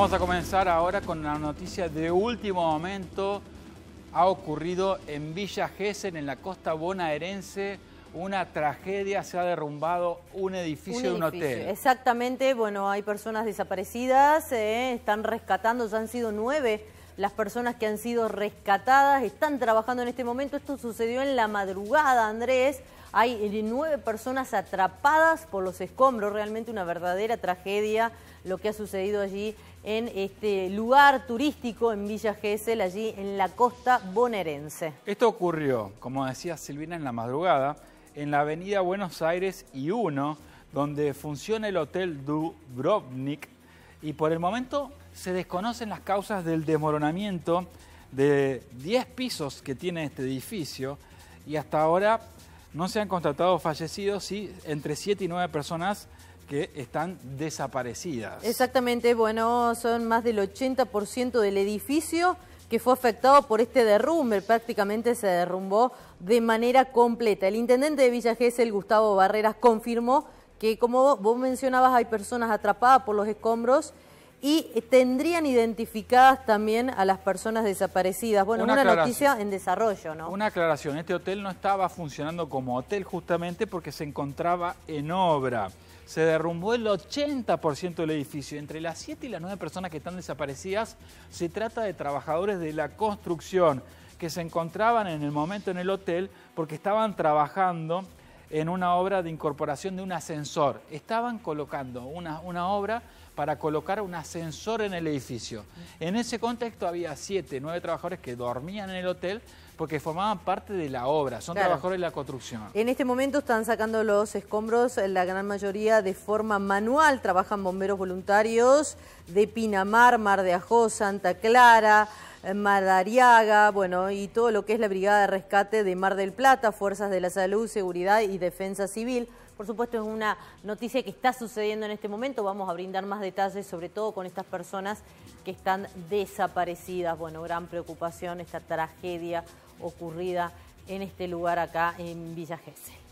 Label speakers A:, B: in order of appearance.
A: Vamos a comenzar ahora con la noticia de último momento. Ha ocurrido en Villa Gesen, en la costa bonaerense, una tragedia, se ha derrumbado un edificio, de un hotel.
B: Exactamente, bueno, hay personas desaparecidas, eh, están rescatando, ya han sido nueve las personas que han sido rescatadas, están trabajando en este momento, esto sucedió en la madrugada, Andrés, hay nueve personas atrapadas por los escombros, realmente una verdadera tragedia lo que ha sucedido allí en este lugar turístico en Villa Gesell, allí en la costa bonaerense.
A: Esto ocurrió, como decía Silvina, en la madrugada, en la avenida Buenos Aires y 1, donde funciona el Hotel Dubrovnik, y por el momento se desconocen las causas del desmoronamiento de 10 pisos que tiene este edificio, y hasta ahora no se han constatado fallecidos, sí, entre siete y nueve personas que están desaparecidas.
B: Exactamente, bueno, son más del 80% del edificio que fue afectado por este derrumbe, prácticamente se derrumbó de manera completa. El intendente de Villa el Gustavo Barreras, confirmó que como vos mencionabas, hay personas atrapadas por los escombros y tendrían identificadas también a las personas desaparecidas. Bueno, una, una noticia en desarrollo, ¿no? Una
A: aclaración, este hotel no estaba funcionando como hotel justamente porque se encontraba en obra. Se derrumbó el 80% del edificio. Entre las 7 y las 9 personas que están desaparecidas se trata de trabajadores de la construcción que se encontraban en el momento en el hotel porque estaban trabajando en una obra de incorporación de un ascensor. Estaban colocando una obra para colocar un ascensor en el edificio. En ese contexto había siete, nueve trabajadores que dormían en el hotel porque formaban parte de la obra, son trabajadores de la construcción.
B: En este momento están sacando los escombros, eh, la gran mayoría de forma manual, trabajan bomberos voluntarios de Pinamar, Mar de Ajó, Santa Clara, eh, Madariaga, bueno, y todo lo que es la Brigada de Rescate de Mar del Plata, Fuerzas de la Salud, Seguridad y Defensa Civil. Por supuesto es una noticia que está sucediendo en este momento, vamos a brindar más detalles sobre todo con estas personas que están desaparecidas. Bueno, gran preocupación esta tragedia ocurrida en este lugar acá en Villa Gesell.